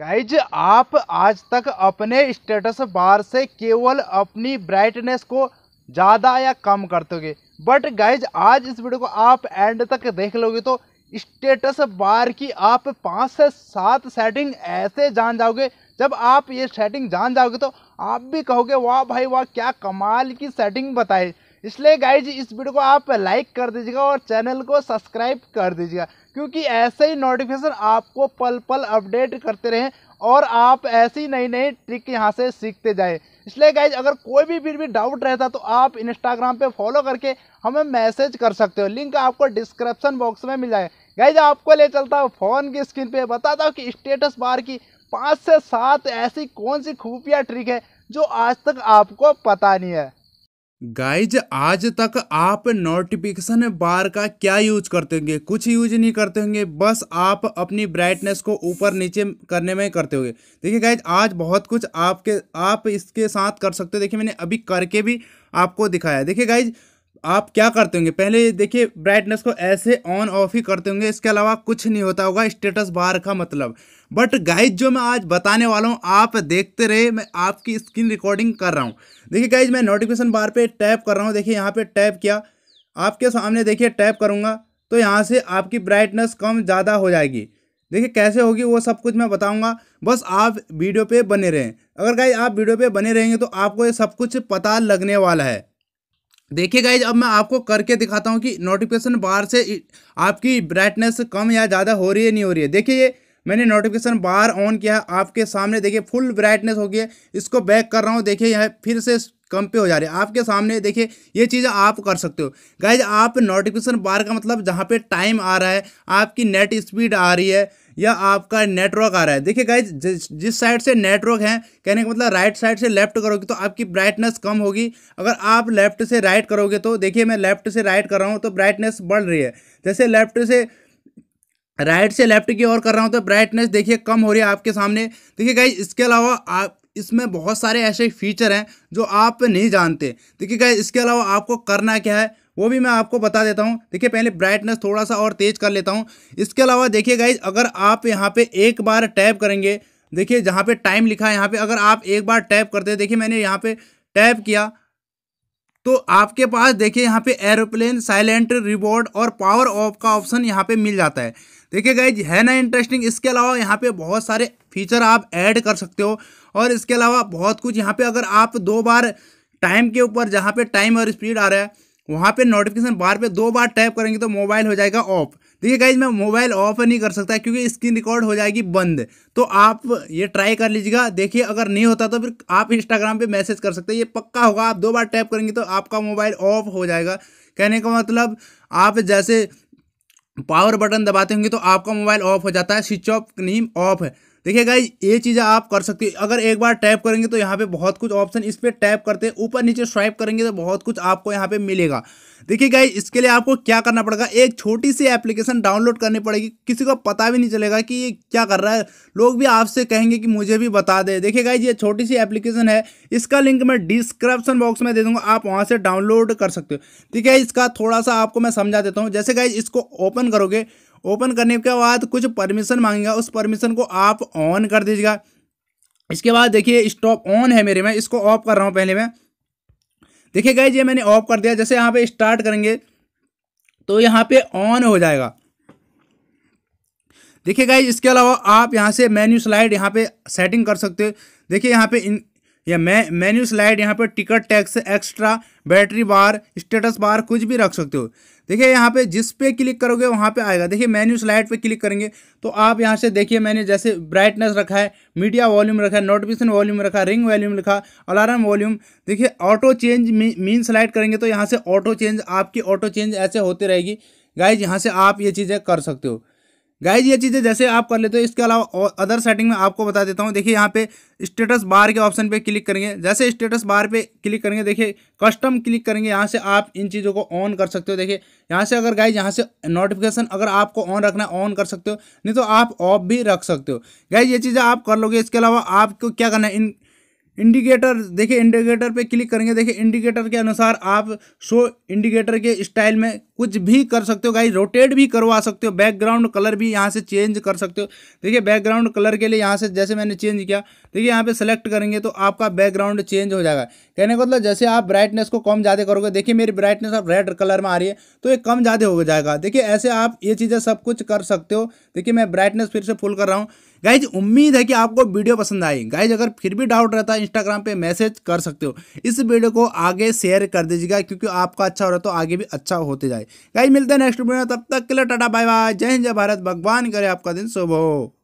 guys आप आज तक अपने स्टेटस बार से केवल अपनी ब्राइटनेस को ज़्यादा या कम करते होगे बट गाइज आज इस वीडियो को आप एंड तक देख लोगे तो स्टेटस बार की आप पाँच से सात सेटिंग ऐसे जान जाओगे जब आप ये सेटिंग जान जाओगे तो आप भी कहोगे वाह भाई वाह क्या कमाल की सेटिंग बताए इसलिए गाइज इस वीडियो को आप लाइक कर दीजिएगा और चैनल को सब्सक्राइब कर दीजिएगा क्योंकि ऐसे ही नोटिफिकेशन आपको पल पल अपडेट करते रहें और आप ऐसी नई नई ट्रिक यहाँ से सीखते जाएं इसलिए गाइज अगर कोई भी फिर भी डाउट रहता तो आप इंस्टाग्राम पे फॉलो करके हमें मैसेज कर सकते हो लिंक आपको डिस्क्रिप्शन बॉक्स में मिल जाए गाइज आपको ले चलता हूँ फ़ोन की स्क्रीन पर बताता हूँ कि स्टेटस बार की पाँच से सात ऐसी कौन सी खुफिया ट्रिक है जो आज तक आपको पता नहीं है गाइज आज तक आप नोटिफिकेशन बार का क्या यूज करते होंगे कुछ यूज नहीं करते होंगे बस आप अपनी ब्राइटनेस को ऊपर नीचे करने में करते होंगे देखिए गाइज आज बहुत कुछ आपके आप इसके साथ कर सकते हो देखिए मैंने अभी करके भी आपको दिखाया देखिए गाइज आप क्या करते होंगे पहले देखिए ब्राइटनेस को ऐसे ऑन ऑफ ही करते होंगे इसके अलावा कुछ नहीं होता होगा स्टेटस बार का मतलब बट गाइज जो मैं आज बताने वाला हूँ आप देखते रहे मैं आपकी स्क्रीन रिकॉर्डिंग कर रहा हूँ देखिए गाइज मैं नोटिफिकेशन बार पे टैप कर रहा हूँ देखिए यहाँ पे टैप किया आपके सामने देखिए टैप करूँगा तो यहाँ से आपकी ब्राइटनेस कम ज़्यादा हो जाएगी देखिए कैसे होगी वो सब कुछ मैं बताऊंगा बस आप वीडियो पे बने रहें अगर गाइज आप वीडियो पे बने रहेंगे तो आपको ये सब कुछ पता लगने वाला है देखिए गाइज अब मैं आपको करके दिखाता हूँ कि नोटिफिकेशन बार से आपकी ब्राइटनेस कम या ज़्यादा हो रही है नहीं हो रही है देखिए ये मैंने नोटिफिकेशन बार ऑन किया है आपके सामने देखिए फुल ब्राइटनेस हो गई है इसको बैक कर रहा हूँ देखिए यहाँ फिर से कम पे हो जा रही है आपके सामने देखिए ये चीज़ आप कर सकते हो गाइज आप नोटिफिकेशन बार का मतलब जहाँ पे टाइम आ रहा है आपकी नेट स्पीड आ रही है या आपका नेटवर्क आ रहा है देखिए गाइज जिस साइड से नेटवर्क है कहने का मतलब राइट साइड से लेफ्ट करोगे तो आपकी ब्राइटनेस कम होगी अगर आप लेफ्ट से राइट करोगे तो देखिए मैं लेफ्ट से राइट कर रहा हूँ तो ब्राइटनेस बढ़ रही है जैसे लेफ्ट से राइट से लेफ्ट की ओर कर रहा हूँ तो ब्राइटनेस देखिए कम हो रही है आपके सामने देखिए गाइज इसके अलावा आप इसमें बहुत सारे ऐसे फीचर हैं जो आप नहीं जानते देखिए गाइज इसके अलावा आपको करना क्या है वो भी मैं आपको बता देता हूँ देखिए पहले ब्राइटनेस थोड़ा सा और तेज़ कर लेता हूँ इसके अलावा देखिए गाइज अगर आप यहाँ पे एक बार टैप करेंगे देखिए जहाँ पे टाइम लिखा है यहाँ पे अगर आप एक बार टैप करते हैं देखिए मैंने यहाँ पे टैप किया तो आपके पास देखिए यहाँ पे एरोप्लेन साइलेंट रिबोर्ड और पावर ऑफ का ऑप्शन यहाँ पे मिल जाता है देखिए गाइज है ना इंटरेस्टिंग इसके अलावा यहाँ पे बहुत सारे फीचर आप ऐड कर सकते हो और इसके अलावा बहुत कुछ यहाँ पे अगर आप दो बार टाइम के ऊपर जहाँ पे टाइम और स्पीड आ रहा है वहाँ पे नोटिफिकेशन बार पे दो बार टैप करेंगे तो मोबाइल हो जाएगा ऑफ देखिए गाइज मैं मोबाइल ऑफ नहीं कर सकता क्योंकि स्क्रीन रिकॉर्ड हो जाएगी बंद तो आप ये ट्राई कर लीजिएगा देखिए अगर नहीं होता तो फिर आप इंस्टाग्राम पे मैसेज कर सकते हैं ये पक्का होगा आप दो बार टैप करेंगे तो आपका मोबाइल ऑफ हो जाएगा कहने का मतलब आप जैसे पावर बटन दबाते होंगे तो आपका मोबाइल ऑफ हो जाता है स्विच ऑफ नहीं ऑफ है देखिए गाइज ये चीज़ें आप कर सकते हो अगर एक बार टैप करेंगे तो यहाँ पे बहुत कुछ ऑप्शन इस पर टैप करते हैं ऊपर नीचे स्वाइप करेंगे तो बहुत कुछ आपको यहाँ पे मिलेगा देखिए गाइज इसके लिए आपको क्या करना पड़ेगा एक छोटी सी एप्लीकेशन डाउनलोड करनी पड़ेगी किसी को पता भी नहीं चलेगा कि ये क्या कर रहा है लोग भी आपसे कहेंगे कि मुझे भी बता दे देखिए गाइज ये छोटी सी एप्लीकेशन है इसका लिंक मैं डिस्क्रिप्शन बॉक्स में दे दूंगा आप वहाँ से डाउनलोड कर सकते हो ठीक है इसका थोड़ा सा आपको मैं समझा देता हूँ जैसे गाइज इसको ओपन करोगे ओपन करने के बाद कुछ परमिशन मांगेगा उस परमिशन को आप ऑन कर दीजिएगा इसके बाद देखिए स्टॉप ऑन है मेरे में इसको ऑफ कर रहा हूँ पहले मैं देखिए गाइज ये मैंने ऑफ कर दिया जैसे यहाँ पे स्टार्ट करेंगे तो यहाँ पे ऑन हो जाएगा देखिए गाइज इसके अलावा आप यहाँ से मेन्यू स्लाइड यहाँ पे सेटिंग कर सकते हो देखिए यहाँ पे या मैं मेन्यू स्लाइड यहाँ पे ticket tax extra battery bar status bar कुछ भी रख सकते हो देखिए यहाँ पे जिस पे क्लिक करोगे वहाँ पे आएगा देखिए मेन्यू स्लाइड पे क्लिक करेंगे तो आप यहाँ से देखिए मैंने जैसे ब्राइटनेस रखा है मीडिया वॉल्यूम रखा है नोटिफिकेशन वॉल्यूम रखा रिंग वॉल्यूम लिखा अलार्म वॉल्यूम देखिए ऑटो चेंज मीन स्लाइड करेंगे तो यहाँ से ऑटो चेंज आपकी ऑटो चेंज ऐसे होती रहेगी गाइज यहाँ से आप ये चीज़ें कर सकते हो गाइज ये चीज़ें जैसे आप कर लेते हो इसके अलावा अदर सेटिंग में आपको बता देता हूँ देखिए यहाँ पे स्टेटस बार के ऑप्शन पे क्लिक करेंगे जैसे स्टेटस बार पे क्लिक करेंगे देखिए कस्टम क्लिक करेंगे यहाँ से आप इन चीज़ों को ऑन कर सकते हो देखिए यहाँ से अगर गाइज यहाँ से नोटिफिकेशन अगर आपको ऑन रखना है ऑन कर सकते हो नहीं तो आप ऑफ भी रख सकते हो गाइज ये चीज़ें आप कर लोगे इसके अलावा आपको क्या करना है इन इंडिकेटर देखिए इंडिकेटर पे क्लिक करेंगे देखिए इंडिकेटर के अनुसार आप शो इंडिकेटर के स्टाइल में कुछ भी कर सकते हो गाइज रोटेट भी करवा सकते हो बैकग्राउंड कलर भी यहाँ से चेंज कर सकते हो देखिए बैकग्राउंड कलर के लिए यहाँ से जैसे मैंने चेंज किया देखिए यहाँ पे सेलेक्ट करेंगे तो आपका बैकग्राउंड चेंज हो जाएगा कहने का मतलब जैसे आप ब्राइटनेस को कम ज़्यादा करोगे देखिए मेरी ब्राइटनेस अब रेड कलर में आ रही है तो ये कम ज़्यादा हो जाएगा देखिए ऐसे आप ये चीज़ें सब कुछ कर सकते हो देखिए मैं ब्राइटनेस फिर से फुल कर रहा हूँ गाइज उम्मीद है कि आपको वीडियो पसंद आई गाइज अगर फिर भी डाउट रहता है इंस्टाग्राम पे मैसेज कर सकते हो इस वीडियो को आगे शेयर कर दीजिएगा क्योंकि आपका अच्छा हो रहा है तो आगे भी अच्छा होते जाए गाइस मिलते हैं नेक्स्ट वीडियो तब तक के लिए टाटा बाय बाय जय हिंद जय भारत भगवान करे आपका दिन शुभ हो